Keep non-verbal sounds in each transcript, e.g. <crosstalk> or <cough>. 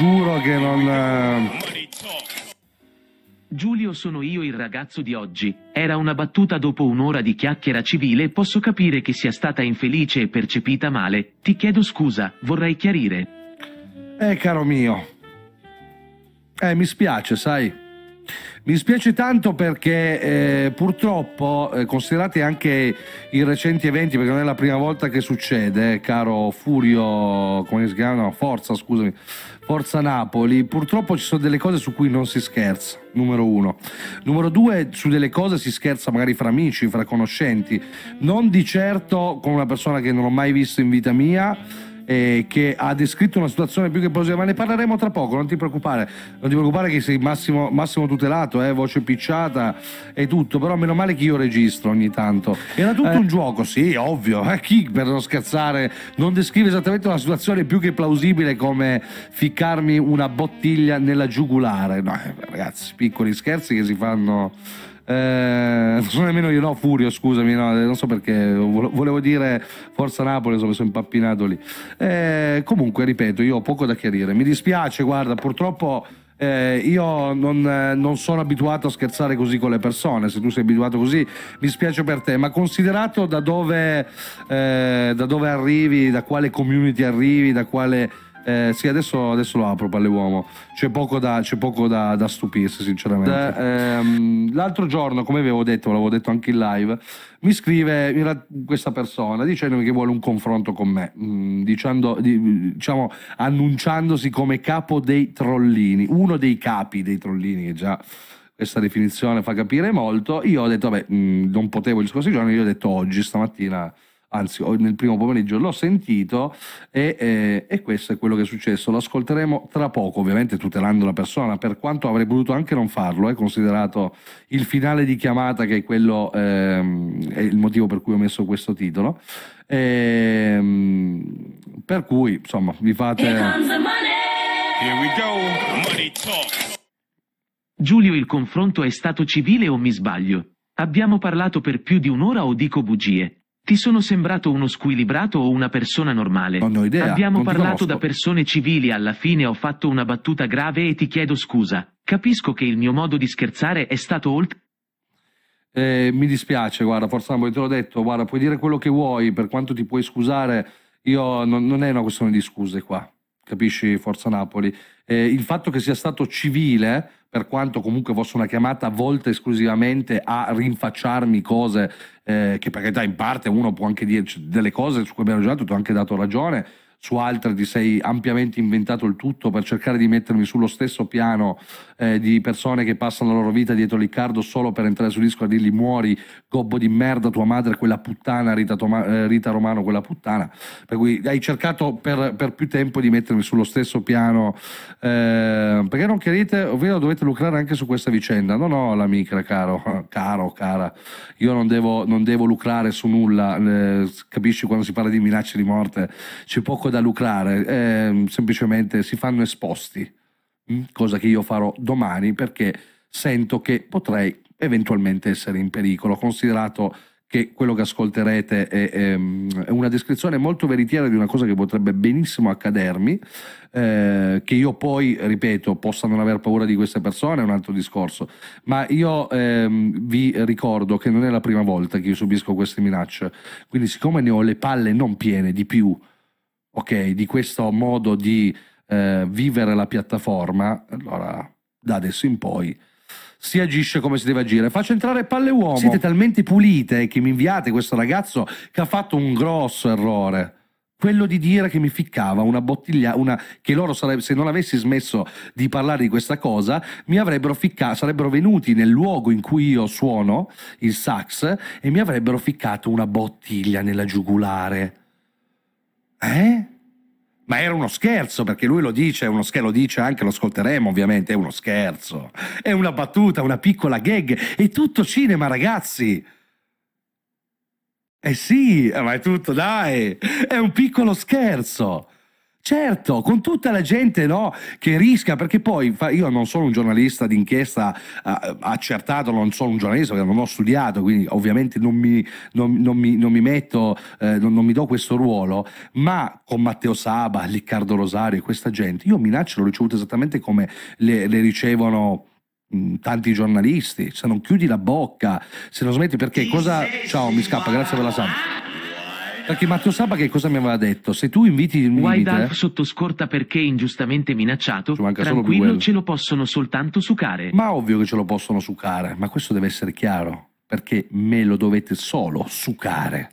giuro che non... Eh. Giulio sono io il ragazzo di oggi. Era una battuta dopo un'ora di chiacchiera civile posso capire che sia stata infelice e percepita male. Ti chiedo scusa, vorrei chiarire. Eh, caro mio. Eh, mi spiace, sai. Mi spiace tanto perché eh, purtroppo, eh, considerate anche i recenti eventi, perché non è la prima volta che succede, eh, caro Furio, come si chiama? No, Forza, scusami, Forza Napoli, purtroppo ci sono delle cose su cui non si scherza, numero uno. Numero due, su delle cose si scherza magari fra amici, fra conoscenti, non di certo con una persona che non ho mai visto in vita mia eh, che ha descritto una situazione più che positiva, ma ne parleremo tra poco, non ti preoccupare, non ti preoccupare che sei massimo, massimo tutelato, eh, voce picciata e tutto, però meno male che io registro ogni tanto. Era tutto eh. un gioco, sì, ovvio, eh, chi per non scherzare non descrive esattamente una situazione più che plausibile come ficcarmi una bottiglia nella giugulare, no, eh, ragazzi, piccoli scherzi che si fanno eh, non nemmeno io, no, Furio, scusami, no, non so perché, volevo dire Forza Napoli, insomma, sono impappinato lì. Eh, comunque, ripeto, io ho poco da chiarire. Mi dispiace, guarda, purtroppo. Eh, io non, eh, non, sono abituato a scherzare così con le persone, se tu sei abituato così mi spiace per te, ma considerato da dove, eh, da dove arrivi, da quale community arrivi, da quale eh, sì, adesso, adesso, lo apro palle uomo. C'è poco, da, c'è poco da, da, stupirsi, sinceramente. Ehm, l'altro giorno, come avevo detto, l'avevo detto anche in live, mi scrive questa persona dicendomi che vuole un confronto con me, mm, dicendo, diciamo, annunciandosi come capo dei trollini, uno dei capi dei trollini, che già questa definizione fa capire molto. Io ho detto, vabbè, mm, non potevo gli scorsi giorni, io ho detto oggi, stamattina anzi nel primo pomeriggio l'ho sentito e, eh, e, questo è quello che è successo. Lo ascolteremo tra poco, ovviamente tutelando la persona, per quanto avrei potuto anche non farlo, eh, considerato il finale di chiamata che è quello, ehm, è il motivo per cui ho messo questo titolo. Ehm, per cui, insomma, vi fate... Here we go. Money Giulio, il confronto è stato civile o mi sbaglio? Abbiamo parlato per più di un'ora o dico bugie? Ti sono sembrato uno squilibrato o una persona normale? Non ho idea. Abbiamo parlato da persone civili, alla fine ho fatto una battuta grave e ti chiedo scusa. Capisco che il mio modo di scherzare è stato oltre... Eh, mi dispiace, guarda, forza, te l'ho detto, guarda, puoi dire quello che vuoi, per quanto ti puoi scusare, io non, non è una questione di scuse qua, capisci, Forza Napoli? Eh, il fatto che sia stato civile per quanto comunque fosse una chiamata volta esclusivamente a rinfacciarmi cose eh, che per carità in parte uno può anche dire delle cose su cui abbiamo ragionato, ti ho anche dato ragione, su altre ti sei ampiamente inventato il tutto per cercare di mettermi sullo stesso piano eh, di persone che passano la loro vita dietro Riccardo solo per entrare sul disco a dirgli muori, gobbo di merda, tua madre quella puttana, Rita, Toma, eh, Rita Romano quella puttana. Per cui hai cercato per, per, più tempo di mettermi sullo stesso piano. Eh, perché non chiarite, ovvero dovete lucrare anche su questa vicenda. No, no, l'amica, caro, <laughs> caro, cara. Io non devo, non devo lucrare su nulla. Eh, capisci quando si parla di minacce di morte? C'è poco da lucrare, eh, semplicemente si fanno esposti, mm, cosa che io farò domani perché sento che potrei eventualmente essere in pericolo, considerato che quello che ascolterete è, è, ehm, è, una descrizione molto veritiera di una cosa che potrebbe benissimo accadermi, eh, che io poi, ripeto, possa non aver paura di queste persone è un altro discorso, ma io ehm, vi ricordo che non è la prima volta che io subisco queste minacce, quindi siccome ne ho le palle non piene di più, ok, di questo modo di eh, vivere la piattaforma, allora da adesso in poi si agisce come si deve agire. Faccio entrare palle uomo. Siete talmente pulite che mi inviate questo ragazzo che ha fatto un grosso errore. Quello di dire che mi ficcava una bottiglia, una, che loro sarebbe, se non avessi smesso di parlare di questa cosa, mi avrebbero ficcato, sarebbero venuti nel luogo in cui io suono il sax e mi avrebbero ficcato una bottiglia nella giugulare. Eh? Ma era uno scherzo, perché lui lo dice, uno scherzo, lo dice anche, lo ascolteremo ovviamente, è uno scherzo. È una battuta, una piccola gag, è tutto cinema ragazzi. Eh sì, ma è tutto, dai, è un piccolo scherzo. Certo, con tutta la gente no, che rischia, perché poi io non sono un giornalista d'inchiesta eh, accertato, non sono un giornalista perché non ho studiato, quindi ovviamente non mi, non, non mi, non mi metto, eh, non, mi do questo ruolo, ma con Matteo Saba, Riccardo Rosario e questa gente, io minacce l'ho ricevuto esattamente come le, le ricevono mm, tanti giornalisti, se non chiudi la bocca, se non smetti perché cosa... Ciao, mi scappa, grazie per la santa. Perché Matteo Saba che cosa mi aveva detto? Se tu inviti il limite... Wild Alf sotto scorta perché ingiustamente minacciato, tranquillo ce lo possono soltanto sucare. Ma ovvio che ce lo possono sucare, ma questo deve essere chiaro, perché me lo dovete solo sucare.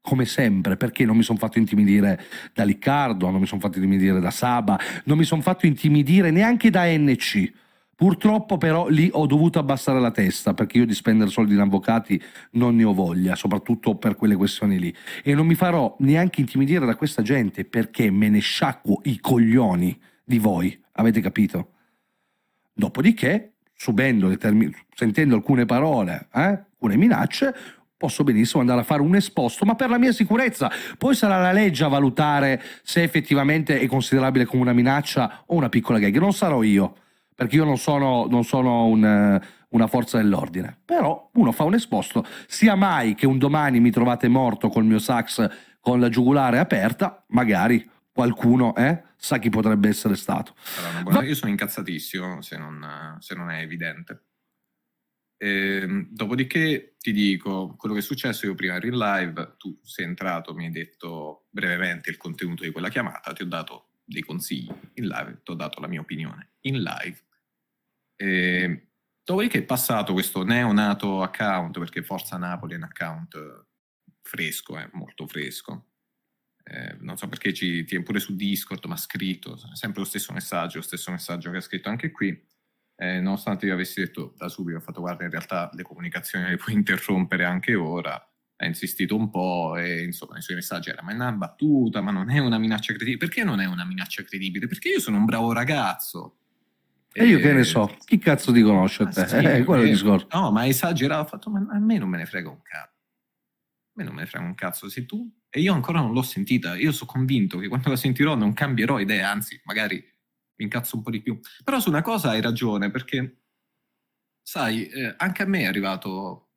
Come sempre, perché non mi sono fatto intimidire da Riccardo, non mi sono fatto intimidire da Saba, non mi sono fatto intimidire neanche da NC Purtroppo però lì ho dovuto abbassare la testa perché io di spendere soldi in avvocati non ne ho voglia, soprattutto per quelle questioni lì. E non mi farò neanche intimidire da questa gente perché me ne sciacquo i coglioni di voi, avete capito? Dopodiché, subendo sentendo alcune parole, eh, alcune minacce, posso benissimo andare a fare un esposto, ma per la mia sicurezza. Poi sarà la legge a valutare se effettivamente è considerabile come una minaccia o una piccola gag. Non sarò io perché io non sono, non sono un, eh, una forza dell'ordine, però uno fa un esposto, sia mai che un domani mi trovate morto col mio sax con la giugulare aperta, magari qualcuno eh, sa chi potrebbe essere stato. Buona... Va... Io sono incazzatissimo se non, se non è evidente. E, ehm, dopodiché ti dico quello che è successo. Io prima ero in live, tu sei entrato, mi hai detto brevemente il contenuto di quella chiamata, ti ho dato dei consigli in live, ti ho dato la mia opinione in live. E, ehm, dopodiché è passato questo neonato account, perché Forza Napoli è un account fresco, eh, molto fresco. Eh, non so perché ci tiene pure su Discord, ma ha scritto sempre lo stesso messaggio, lo stesso messaggio che ha scritto anche qui. Eh, nonostante io avessi detto da subito, ho fatto guarda, in realtà le comunicazioni le puoi interrompere anche ora. Ha insistito un po' e insomma nei suoi messaggi era ma è una battuta, ma non è una minaccia credibile. Perché non è una minaccia credibile? Perché io sono un bravo ragazzo e io che ne eh, so, chi cazzo ti conosce a ah, te? Sì, eh, quello è il eh, discorso. No, ma esagerato, ho fatto, ma a me non me ne frega un cazzo. A me non me ne frega un cazzo, sei tu. E io ancora non l'ho sentita, io sono convinto che quando la sentirò non cambierò idea, anzi, magari mi incazzo un po' di più. Però su una cosa hai ragione, perché, sai, eh, anche a me è arrivato,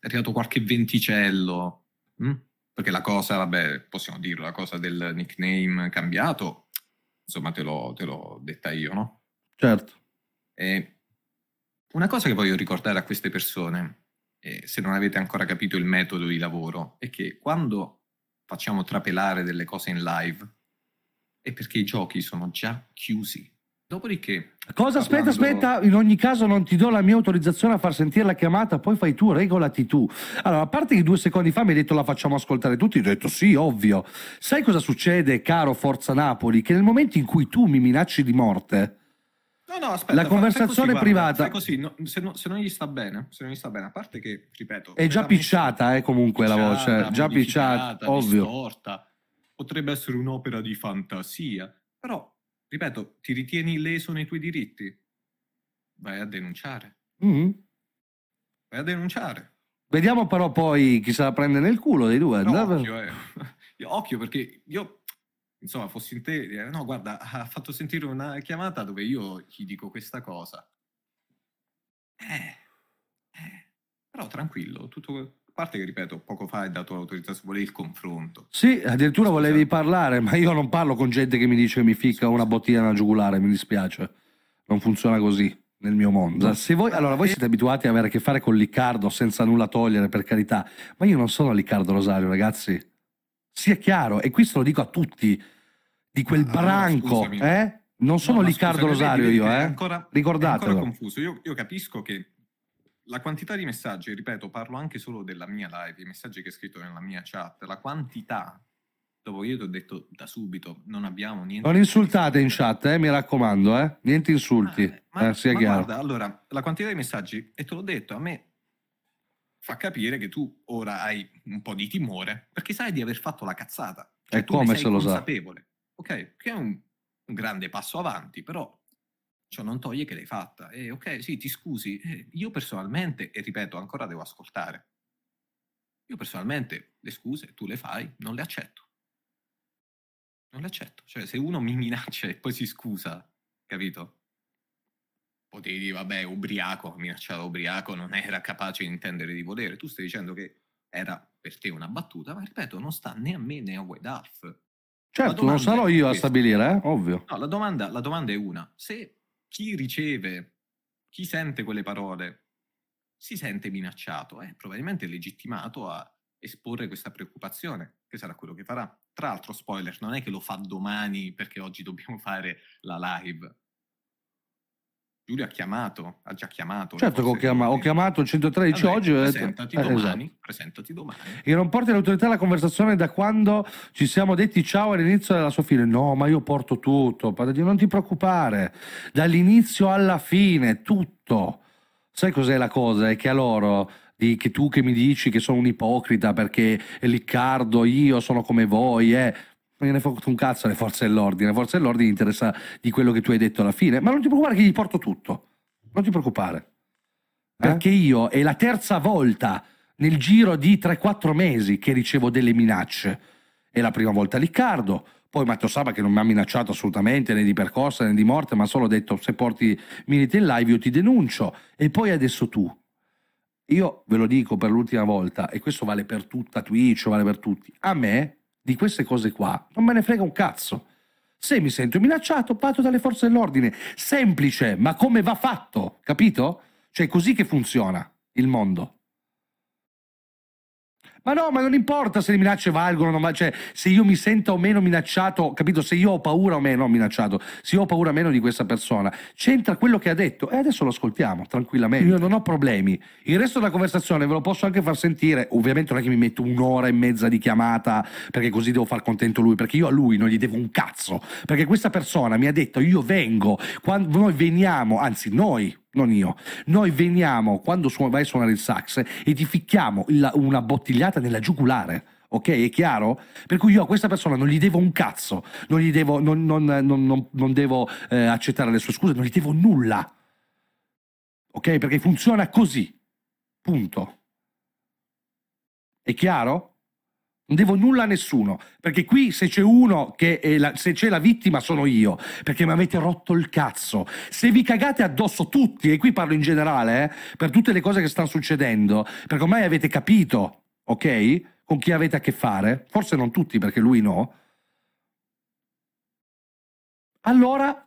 è arrivato qualche venticello, mh? Hm? perché la cosa, vabbè, possiamo dirlo, la cosa del nickname cambiato, insomma, te l'ho, te l'ho detta io, no? Certo. E una cosa che voglio ricordare a queste persone, se non avete ancora capito il metodo di lavoro, è che quando facciamo trapelare delle cose in live è perché i giochi sono già chiusi. Dopodiché... Cosa? Parlando... Aspetta, aspetta, in ogni caso non ti do la mia autorizzazione a far sentire la chiamata, poi fai tu, regolati tu. Allora, a parte che due secondi fa mi hai detto la facciamo ascoltare tutti, ti ho detto sì, ovvio. Sai cosa succede, caro Forza Napoli? Che nel momento in cui tu mi minacci di morte, No, no, aspetta. La conversazione così, privata. Guarda, così, no, se, no, se, non gli sta bene, se non gli sta bene, a parte che, ripeto... È già picciata, eh, comunque, picciata, la voce. Già picciata, ovvio. Distorta. Potrebbe essere un'opera di fantasia. Però, ripeto, ti ritieni leso nei tuoi diritti? Vai a denunciare. Mm-hmm. Vai a denunciare. Vediamo però poi chi se la prende nel culo dei due. No, occhio, eh. occhio perché io insomma, fossi in te, no, guarda, <laughs> ha fatto sentire una chiamata dove io gli dico questa cosa. Eh, eh, però tranquillo, tutto... A parte che, ripeto, poco fa hai dato l'autorizzazione, volevi il confronto. Sì, addirittura volevi esatto. parlare, ma io non parlo con gente che mi dice che mi ficca una bottiglia nella giugulare, mi dispiace. Non funziona così nel mio mondo. Se voi, allora, voi siete abituati ad avere a che fare con Liccardo senza nulla togliere, per carità, ma io non sono Liccardo Rosario, ragazzi. Sì, è chiaro, e questo lo dico a tutti, di quel ah, branco, no, eh? Non sono no, Riccardo scusami, Rosario io, eh? Ancora, Ricordatelo. Ancora confuso, io, io capisco che la quantità di messaggi, ripeto, parlo anche solo della mia live, i messaggi che ho scritto nella mia chat, la quantità dopo io ti ho detto da subito non abbiamo niente non insultate in chat eh, mi raccomando eh? niente insulti ah, eh, ma, eh, sia ma chiaro. guarda allora la quantità di messaggi e te l'ho detto a me fa capire che tu ora hai un po' di timore perché sai di aver fatto la cazzata. Cioè, e come se lo sa? Ok, che è un, un, grande passo avanti, però ciò non toglie che l'hai fatta. E ok, sì, ti scusi, eh, io personalmente, e ripeto, ancora devo ascoltare. Io personalmente le scuse tu le fai, non le accetto. Non le accetto. Cioè, se uno mi minaccia e poi si scusa, capito? potevi dire, vabbè, ubriaco, minacciava ubriaco, non era capace di intendere di volere. Tu stai dicendo che era per te una battuta, ma ripeto, non sta né a me né a Wedalf. Certo, non sarò io a stabilire, eh? ovvio. No, la domanda, la domanda è una. Se chi riceve, chi sente quelle parole, si sente minacciato, è eh? probabilmente legittimato a esporre questa preoccupazione, che sarà quello che farà. Tra l'altro, spoiler, non è che lo fa domani perché oggi dobbiamo fare la live, Giulio ha chiamato, ha già chiamato. Certo che ho, chiama, ho chiamato il 113 allora, oggi. Presentati, detto, domani, eh, esatto. presentati domani. E non porti all'autorità la conversazione da quando ci siamo detti ciao all'inizio della sua fine. No, ma io porto tutto. Padre, non ti preoccupare. Dall'inizio alla fine, tutto. Sai cos'è la cosa? È che a loro di, che tu che mi dici che sono un ipocrita perché Riccardo, io sono come voi, eh non ne fotte un cazzo le forze dell'ordine, le forze dell'ordine interessa di quello che tu hai detto alla fine, ma non ti preoccupare che gli porto tutto, non ti preoccupare. Eh? Perché io è la terza volta nel giro di 3-4 mesi che ricevo delle minacce. È la prima volta Riccardo, poi Matteo Saba che non mi ha minacciato assolutamente né di percorsa né di morte, ma solo detto se porti Minute in live io ti denuncio. E poi adesso tu. Io ve lo dico per l'ultima volta, e questo vale per tutta Twitch, vale per tutti. A me di queste cose qua non me ne frega un cazzo. Se mi sento minacciato, parto dalle forze dell'ordine. Semplice, ma come va fatto, capito? Cioè, è così che funziona il mondo. Ma no, ma non importa se le minacce valgono, ma cioè, se io mi sento o meno minacciato, capito? Se io ho paura o meno, minacciato, se io ho paura o meno di questa persona, c'entra quello che ha detto e adesso lo ascoltiamo tranquillamente. Io non ho problemi. Il resto della conversazione ve lo posso anche far sentire. Ovviamente non è che mi metto un'ora e mezza di chiamata perché così devo far contento lui, perché io a lui non gli devo un cazzo. Perché questa persona mi ha detto io vengo, quando noi veniamo, anzi noi, non io, noi veniamo quando su- vai a suonare il sax e ti ficchiamo il- una bottigliata nella giugulare. Ok, è chiaro? Per cui io a questa persona non gli devo un cazzo, non gli devo, non, non, non, non devo eh, accettare le sue scuse, non gli devo nulla. Ok? Perché funziona così. Punto. È chiaro? Non devo nulla a nessuno, perché qui se c'è uno che la, se c'è la vittima sono io, perché mi avete rotto il cazzo. Se vi cagate addosso tutti, e qui parlo in generale, eh, per tutte le cose che stanno succedendo, perché ormai avete capito, ok? Con chi avete a che fare, forse non tutti perché lui no. Allora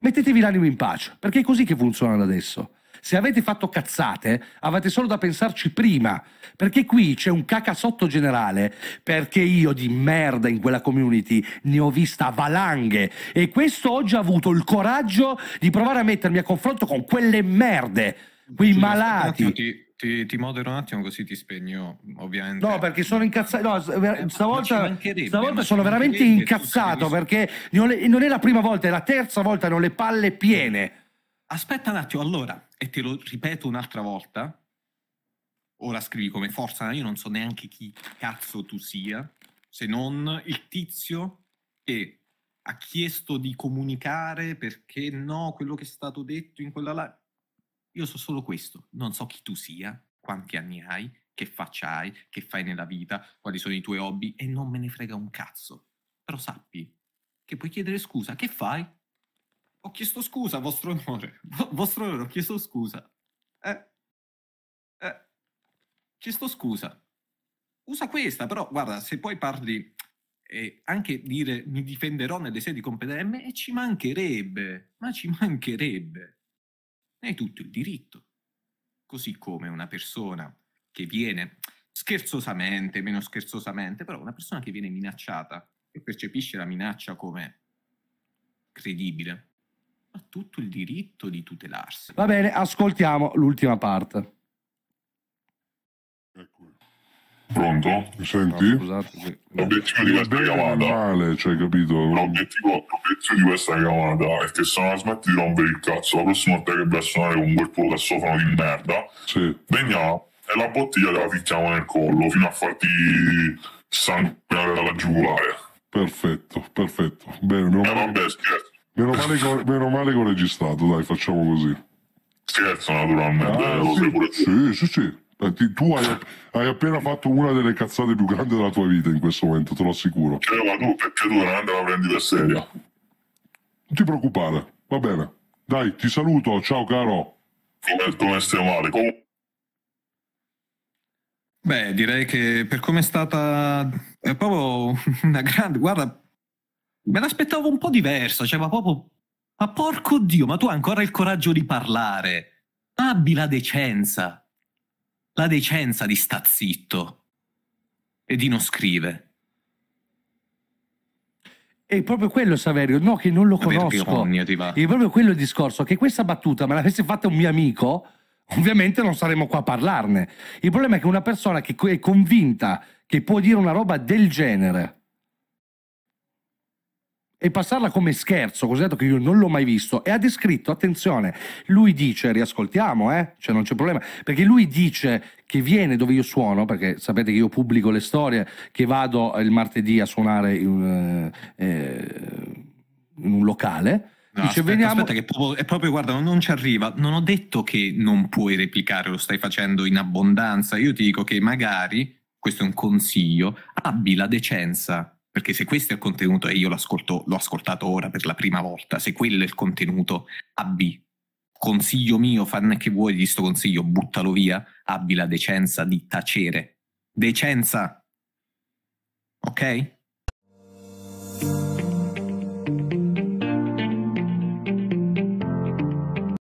mettetevi l'animo in pace, perché è così che funziona adesso. Se avete fatto cazzate, avete solo da pensarci prima, perché qui c'è un cacasotto generale, perché io di merda in quella community ne ho vista valanghe e questo oggi ha avuto il coraggio di provare a mettermi a confronto con quelle merde, quei Giusto, malati. Ti, ti, modero un attimo così ti spegno, ovviamente. No, perché sono incazzato. No, eh, stavolta, stavolta sono veramente incazzato perché non è la prima volta, è la terza volta, ne ho le palle piene. Aspetta un attimo, allora, e te lo ripeto un'altra volta, ora scrivi come Forza, io non so neanche chi cazzo tu sia, se non il tizio che ha chiesto di comunicare perché no, quello che è stato detto in quella live. Io so solo questo, non so chi tu sia, quanti anni hai, che faccia hai, che fai nella vita, quali sono i tuoi hobby e non me ne frega un cazzo. Però sappi che puoi chiedere scusa, che fai? Ho chiesto scusa, vostro onore. vostro onore, ho chiesto scusa. Eh. Eh. Chiesto scusa. Usa questa, però guarda, se poi parli eh, anche dire mi difenderò nelle sedi competenti, e ci mancherebbe, ma ci mancherebbe. Ne hai tutto il diritto. Così come una persona che viene scherzosamente, meno scherzosamente, però una persona che viene minacciata e percepisce la minaccia come credibile, ha tutto il diritto di tutelarsi. Va bene, ascoltiamo l'ultima parte. Ecco. Pronto? Mi senti? No, scusate, sì. L'obiettivo di questa chiamata. Male, cioè, capito? L'obiettivo, l'obiettivo, di questa chiamata è che se non la smetti di rompere il cazzo, la prossima volta che vai a suonare con quel tuo cassofono di merda, sì. veniamo e la bottiglia te la ficchiamo nel collo fino a farti sanguinare dalla giugulare. Perfetto, perfetto. Bene, non... Eh, vabbè, scherzo. Meno male, che, meno male che ho registrato, dai, facciamo così. Scherzo, naturalmente. Ah, eh, sì, pure sì, sì, sì. Eh, tu hai, hai, appena fatto una delle cazzate più grandi della tua vita in questo momento, te lo assicuro. Cioè, ma tu perché tu non a prendere per serio? Non ti preoccupare, va bene. Dai, ti saluto, ciao caro. Come, come stai male? Come... Beh, direi che per come è stata è eh, proprio una grande, guarda, Me l'aspettavo un po' diverso, cioè, ma proprio. Ma porco Dio, ma tu hai ancora il coraggio di parlare. Abbi la decenza. La decenza di sta zitto. E di non scrivere. È proprio quello, Saverio, no, che non lo conosco. È proprio quello il discorso, che questa battuta me l'avesse fatta un mio amico, ovviamente non saremmo qua a parlarne. Il problema è che una persona che è convinta che può dire una roba del genere e passarla come scherzo, cosiddetto che io non l'ho mai visto, e ha descritto, attenzione, lui dice, riascoltiamo, eh, cioè non c'è problema, perché lui dice che viene dove io suono, perché sapete che io pubblico le storie, che vado eh, il martedì a suonare in, eh, eh, in un locale, No, Dice, aspetta, veniamo... aspetta, che proprio, è proprio, guarda, non ci arriva. Non ho detto che non puoi replicare, lo stai facendo in abbondanza. Io ti dico che magari, questo è un consiglio, abbi la decenza perché se questo è il contenuto e io l'ho ascoltato ora per la prima volta, se quello è il contenuto, abbi consiglio mio, fanne che vuoi di sto consiglio, buttalo via, abbi la decenza di tacere. Decenza! Ok?